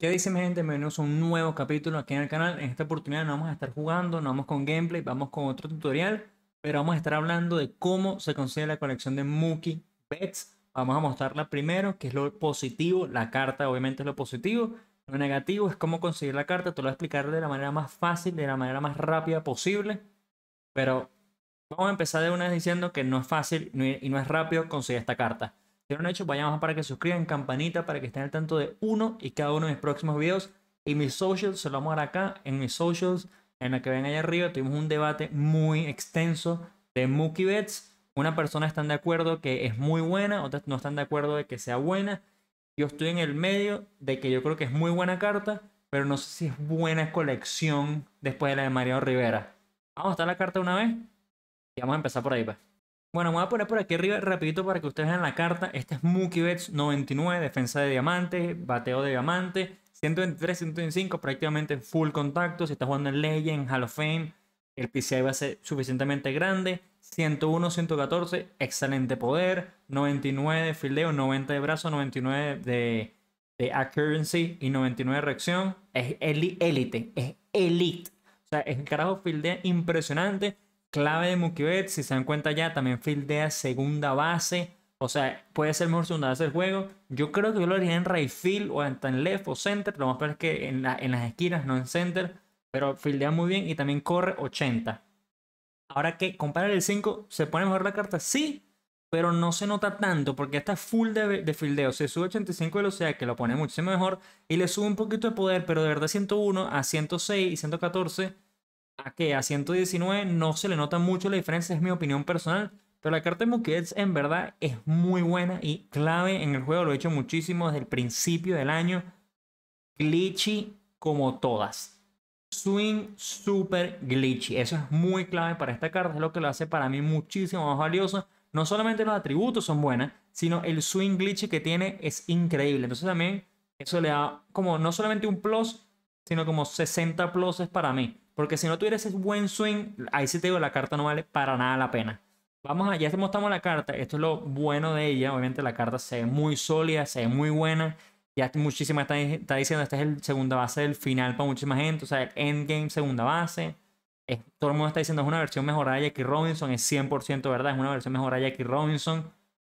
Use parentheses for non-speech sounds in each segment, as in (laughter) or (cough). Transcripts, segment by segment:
¿Qué dice mi gente? Bienvenidos a un nuevo capítulo aquí en el canal. En esta oportunidad no vamos a estar jugando, no vamos con gameplay, vamos con otro tutorial, pero vamos a estar hablando de cómo se consigue la colección de Mookie Bets. Vamos a mostrarla primero, que es lo positivo, la carta obviamente es lo positivo, lo negativo es cómo conseguir la carta, te lo voy a explicar de la manera más fácil, de la manera más rápida posible, pero vamos a empezar de una vez diciendo que no es fácil y no es rápido conseguir esta carta. Si no lo han hecho, vayamos para que se suscriban, campanita para que estén al tanto de uno y cada uno de mis próximos videos. Y mis socials, se lo vamos a dar acá en mis socials, en la que ven allá arriba, tuvimos un debate muy extenso de Mookie Bets. Una persona está de acuerdo que es muy buena, otras no están de acuerdo de que sea buena. Yo estoy en el medio de que yo creo que es muy buena carta, pero no sé si es buena colección después de la de Mariano Rivera. Vamos a estar la carta una vez y vamos a empezar por ahí, pues. Bueno, me voy a poner por aquí arriba rapidito para que ustedes vean la carta. Este es Mookie Betts 99, defensa de diamante, bateo de diamante, 123, 125, prácticamente full contacto. Si estás jugando en Legend, Hall of Fame, el PCI va a ser suficientemente grande. 101, 114, excelente poder. 99 de fildeo, 90 de brazo, 99 de, accuracy y 99 de reacción. Es élite, es elite. O sea, es un carajo fildeo, impresionante clave de Mukibet, si se dan cuenta ya, también fildea segunda base. O sea, puede ser mejor segunda base del juego. Yo creo que yo lo haría en right field o hasta en left o center. Lo más probable es que en, las esquinas, no en center. Pero fildea muy bien y también corre 80. Ahora que comparar el 5, ¿se pone mejor la carta? Sí, pero no se nota tanto porque está full de, de fildeo. Se sube 85 de velocidad, que lo pone muchísimo mejor, y le sube un poquito de poder, pero de verdad 101 a 106 y 114 que a 119 no se le nota mucho la diferencia, es mi opinión personal. Pero la carta de Muquets en verdad es muy buena y clave en el juego. Lo he hecho muchísimo desde el principio del año. Glitchy como todas. Swing super glitchy. Eso es muy clave para esta carta. Es lo que lo hace para mí muchísimo más valioso. No solamente los atributos son buenas, sino el swing glitchy que tiene es increíble. Entonces también eso le da como no solamente un plus, sino como 60 pluses para mí. Porque si no tuvieras ese buen swing, ahí sí te digo, la carta no vale para nada la pena. Vamos allá, te mostramos la carta. Esto es lo bueno de ella. Obviamente la carta se ve muy sólida, se ve muy buena. Ya muchísima está, está diciendo, esta es el segunda base del final para muchísima gente. O sea, el endgame segunda base. todo el mundo está diciendo, es una versión mejorada de Jackie Robinson. Es 100% verdad, es una versión mejorada de Jackie Robinson.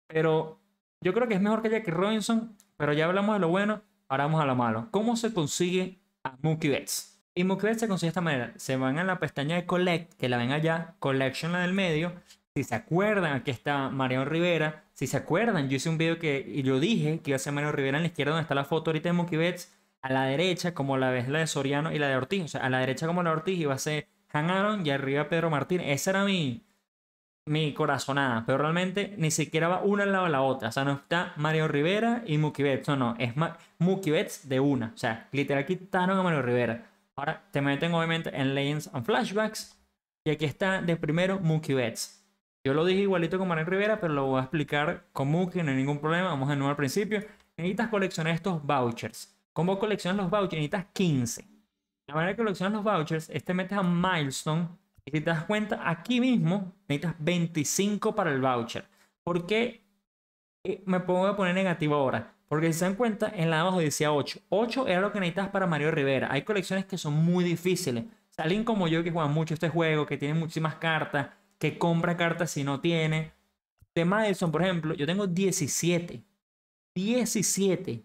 Pero yo creo que es mejor que Jackie Robinson. Pero ya hablamos de lo bueno, ahora vamos a lo malo. ¿Cómo se consigue a Mookie Betts? Inmocred se consigue de esta manera. Se van a la pestaña de Collect, que la ven allá, Collection la del medio. Si se acuerdan, aquí está Mariano Rivera. Si se acuerdan, yo hice un video que y yo dije que iba a ser Mariano Rivera en la izquierda donde está la foto ahorita de Mokibets. A la derecha, como la ves la de Soriano y la de Ortiz. O sea, a la derecha como la de Ortiz iba a ser Han Aaron y arriba Pedro Martín Esa era mi, mi corazonada. Pero realmente ni siquiera va una al lado de la otra. O sea, no está Mario Rivera y Mukibets. No, no. Es Mukibets de una. O sea, literal quitaron a Mario Rivera. Ahora te meten obviamente en Legends and Flashbacks. Y aquí está de primero Mookie Betts. Yo lo dije igualito con Marín Rivera, pero lo voy a explicar con Mookie, no hay ningún problema. Vamos de nuevo al principio. Necesitas coleccionar estos vouchers. ¿Cómo coleccionas los vouchers? Necesitas 15. La manera que coleccionas los vouchers es te metes a Milestone. Y si te das cuenta, aquí mismo necesitas 25 para el voucher. ¿Por qué eh, me pongo a poner negativo ahora? Porque si se dan cuenta, en la abajo decía 8. 8 era lo que necesitas para Mario Rivera. Hay colecciones que son muy difíciles. alguien como yo que juega mucho este juego, que tiene muchísimas cartas, que compra cartas si no tiene. De Madison, por ejemplo, yo tengo 17. 17.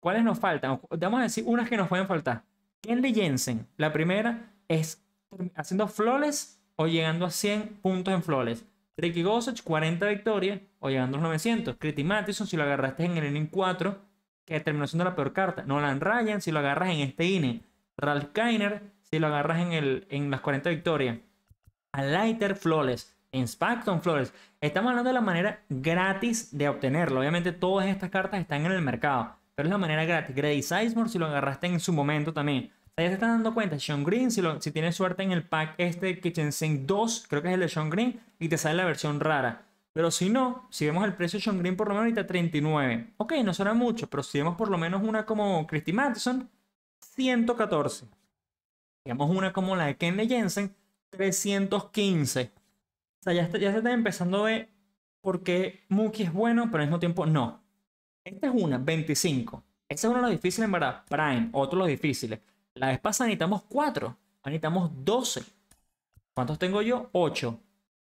¿Cuáles nos faltan? Vamos a decir unas que nos pueden faltar. Kenley Jensen, la primera es haciendo flores o llegando a 100 puntos en flores. Ricky Gossage, 40 victorias o llegando a los 900. Kriti Mattison, si lo agarraste en el inning 4, que terminación de la peor carta. Nolan Ryan, si lo agarras en este inning. Ralph Kainer, si lo agarras en, el, en las 40 victorias. Alighter Flores, en Spackton Flores. Estamos hablando de la manera gratis de obtenerlo. Obviamente todas estas cartas están en el mercado, pero es la manera gratis. Grady Sizemore, si lo agarraste en su momento también. Ya se están dando cuenta, Sean Green, si, tienes suerte en el pack este Kitchen Sink 2, creo que es el de Sean Green, y te sale la versión rara. Pero si no, si vemos el precio de Sean Green por lo menos ahorita 39. Ok, no será mucho, pero si vemos por lo menos una como Christy Madison, 114. Digamos una como la de Kenny Jensen, 315. O sea, ya, ya se está empezando a ver por qué Mookie es bueno, pero al mismo tiempo no. Esta es una, 25. Esta es una de las difíciles, en verdad. Prime, otro de los difíciles. La vez pasada necesitamos 4. necesitamos 12. ¿Cuántos tengo yo? 8.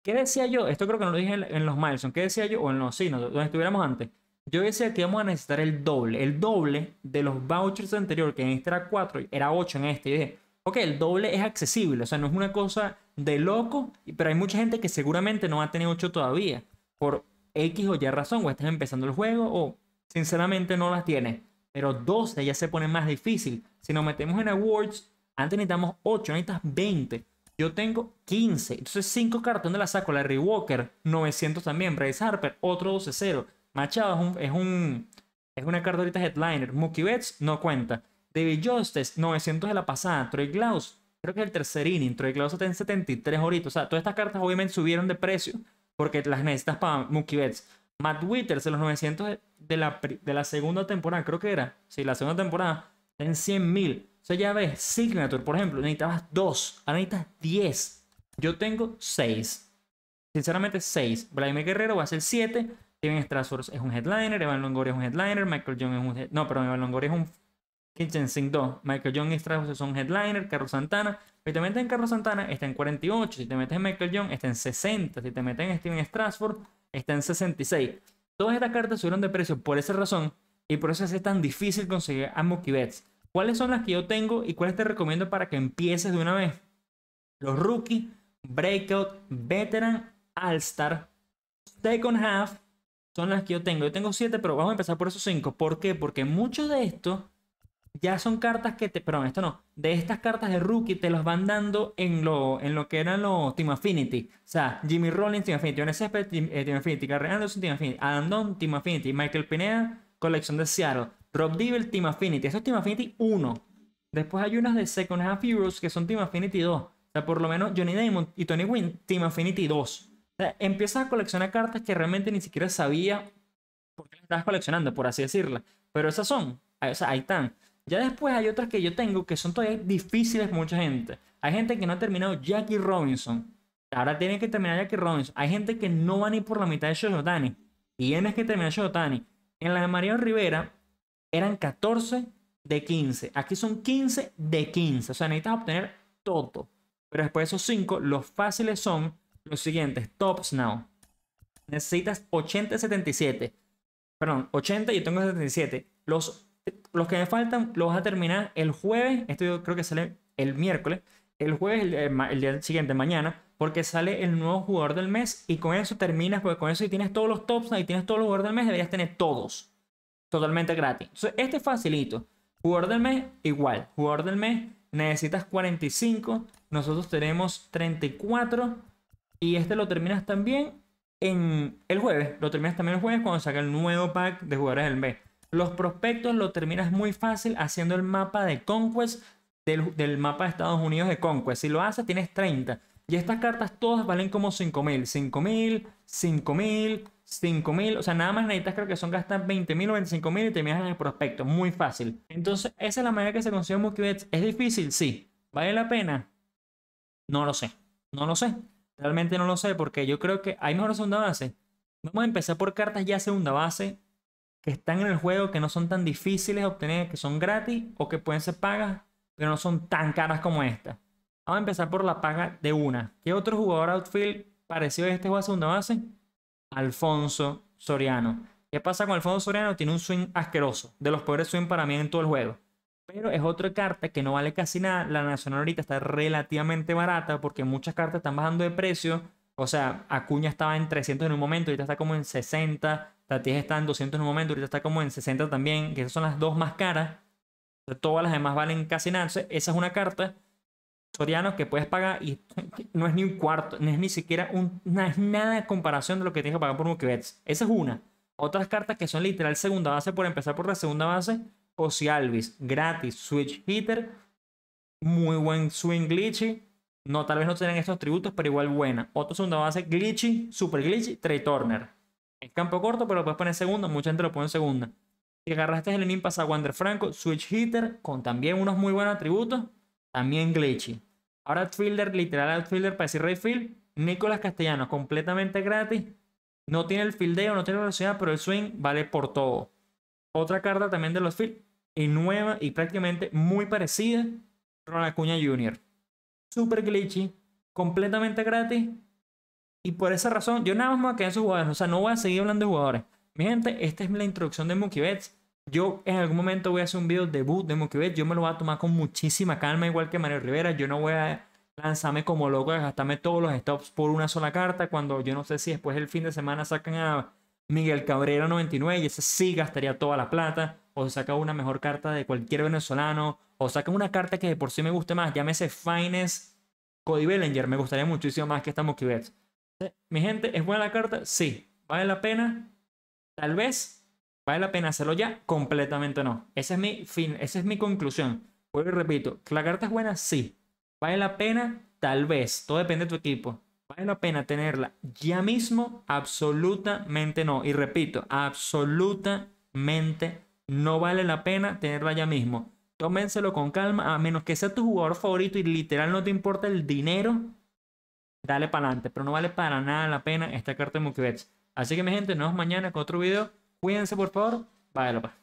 ¿Qué decía yo? Esto creo que no lo dije en los milestones. ¿Qué decía yo? O en los sí, donde estuviéramos antes. Yo decía que íbamos a necesitar el doble. El doble de los vouchers anteriores, que en este era 4, era 8 en este. Y dije, ok, el doble es accesible. O sea, no es una cosa de loco, pero hay mucha gente que seguramente no va a tener 8 todavía. Por X o Y razón, o estás empezando el juego, o sinceramente no las tienes pero 12 ya se pone más difícil. Si nos metemos en awards, antes necesitamos 8, necesitas 20. Yo tengo 15. Entonces 5 cartones la saco. La Walker, 900 también. Bryce Harper, otro 12-0. Machado es un, es, una carta ahorita headliner. Mookie Betts no cuenta. David Justice, 900 de la pasada. Troy Glaus, creo que es el tercer inning. Troy Glaus está en 73 ahorita. O sea, todas estas cartas obviamente subieron de precio porque las necesitas para Mookie Betts. Matt Withers en los 900 de la, segunda temporada, creo que era. Sí, la segunda temporada, en 100.000. O sea, ya ves, Signature, por ejemplo, necesitabas 2, ahora necesitas 10. Yo tengo 6. Sinceramente, 6. Vladimir Guerrero va a ser 7. Steven Strasburg es un headliner, Evan Longoria es un headliner, Michael Young es un... No, pero Evan Longoria es un Kitchen 2. Michael Young y Strasburg son headliner. Carlos Santana. Si te metes en Carlos Santana, está en 48. Si te metes en Michael Young, está en 60. Si te metes en Steven Strasburg está en 66. Todas estas cartas subieron de precio por esa razón y por eso es tan difícil conseguir Mookie Bets. ¿Cuáles son las que yo tengo y cuáles te recomiendo para que empieces de una vez? Los Rookie, Breakout, Veteran, All-Star, Second Half son las que yo tengo. Yo tengo 7, pero vamos a empezar por esos 5. ¿Por qué? Porque muchos de estos ya son cartas que te, perdón, esto no, de estas cartas de rookie te los van dando en lo, en lo que eran los Team Affinity. O sea, Jimmy Rollins, Team Affinity, Johnny eh, Team, Affinity, Gary Anderson, Team Affinity, Adam Don, Team Affinity, Michael Pineda, Colección de Seattle, Rob Devil, Team Affinity. Eso es Team Affinity 1. Después hay unas de Second Half Heroes que son Team Affinity 2. O sea, por lo menos Johnny Damon y Tony Wynn, Team Affinity 2. O sea, empiezas a coleccionar cartas que realmente ni siquiera sabía por qué las estabas coleccionando, por así decirlo. Pero esas son, o sea, ahí están. Ya después hay otras que yo tengo que son todavía difíciles mucha gente. Hay gente que no ha terminado Jackie Robinson. Ahora tienen que terminar Jackie Robinson. Hay gente que no va ni por la mitad de y Tienes que terminar Shoshotani. En la de Mario Rivera eran 14 de 15. Aquí son 15 de 15. O sea, necesitas obtener todo. Pero después de esos 5, los fáciles son los siguientes. Tops now. Necesitas 80 77. Perdón, 80 y yo tengo 77. Los los que me faltan los vas a terminar el jueves. Esto yo creo que sale el miércoles. El jueves, eh, el, día siguiente, mañana, porque sale el nuevo jugador del mes y con eso terminas, porque con eso si tienes todos los tops, ahí tienes todos los jugadores del mes, deberías tener todos. Totalmente gratis. Entonces, este es facilito. Jugador del mes, igual. Jugador del mes, necesitas 45. Nosotros tenemos 34. Y este lo terminas también en el jueves. Lo terminas también el jueves cuando saca el nuevo pack de jugadores del mes. Los prospectos lo terminas muy fácil haciendo el mapa de Conquest del, mapa de Estados Unidos de Conquest. Si lo haces, tienes 30. Y estas cartas todas valen como 5000, 5000, 5000, 5000. O sea, nada más necesitas, creo que son gastar 20.000 o 25.000 y terminas en el prospecto. Muy fácil. Entonces, esa es la manera que se consigue multibets. ¿Es difícil? Sí. ¿Vale la pena? No lo sé. No lo sé. Realmente no lo sé porque yo creo que hay mejor segunda base. Vamos a empezar por cartas ya segunda base que están en el juego, que no son tan difíciles de obtener, que son gratis o que pueden ser pagas, pero no son tan caras como esta. Vamos a empezar por la paga de una. ¿Qué otro jugador outfield parecido a este juego a segunda base? Alfonso Soriano. ¿Qué pasa con Alfonso Soriano? Tiene un swing asqueroso, de los peores swing para mí en todo el juego. Pero es otra carta que no vale casi nada. La nacional ahorita está relativamente barata porque muchas cartas están bajando de precio. O sea, Acuña estaba en 300 en un momento, ahorita está como en 60, la está en 200 en un momento, ahorita está como en 60 también, que esas son las dos más caras. Todas las demás valen casi nada. esa es una carta, Soriano, que puedes pagar y (laughs) no es ni un cuarto, no es ni siquiera un, nada de comparación de lo que tienes que pagar por un Esa es una. Otras cartas que son literal segunda base, por empezar por la segunda base, si Alvis, gratis, Switch Hitter, muy buen swing glitchy. No, tal vez no tienen estos tributos, pero igual buena. Otra segunda base, glitchy, super glitchy, Trey es campo corto, pero lo puedes poner en segunda. Mucha gente lo pone en segunda. Si agarraste el Lenin pasa a Wander Franco, Switch Hitter, con también unos muy buenos atributos. También Glitchy. Ahora outfielder, literal outfielder para decir Rayfield. Nicolás Castellanos, completamente gratis. No tiene el fildeo, no tiene la velocidad, pero el swing vale por todo. Otra carta también de los field y nueva y prácticamente muy parecida. Ronald Acuña Jr. Super glitchy, completamente gratis y por esa razón, yo nada más me voy a quedar en sus jugadores. O sea, no voy a seguir hablando de jugadores. Mi gente, esta es la introducción de Mookie Betts. Yo en algún momento voy a hacer un video debut de Mookie Betts. Yo me lo voy a tomar con muchísima calma, igual que Mario Rivera. Yo no voy a lanzarme como loco, a gastarme todos los stops por una sola carta. Cuando yo no sé si después el fin de semana sacan a Miguel Cabrera 99 y ese sí gastaría toda la plata. O saca una mejor carta de cualquier venezolano. O sacan una carta que por sí me guste más. Llámese Fines Cody Bellinger. Me gustaría muchísimo más que esta Mookie Betts. Mi gente, ¿es buena la carta? Sí. ¿Vale la pena? Tal vez. ¿Vale la pena hacerlo ya? Completamente no. Esa es mi fin, esa es mi conclusión. Vuelvo y repito, ¿la carta es buena? Sí. ¿Vale la pena? Tal vez. Todo depende de tu equipo. ¿Vale la pena tenerla ya mismo? Absolutamente no. Y repito, absolutamente no vale la pena tenerla ya mismo. Tómenselo con calma, a menos que sea tu jugador favorito y literal no te importa el dinero dale para adelante. Pero no vale para nada la pena esta carta de Mukibets. Así que mi gente, nos vemos mañana con otro video. Cuídense por favor. Bye, la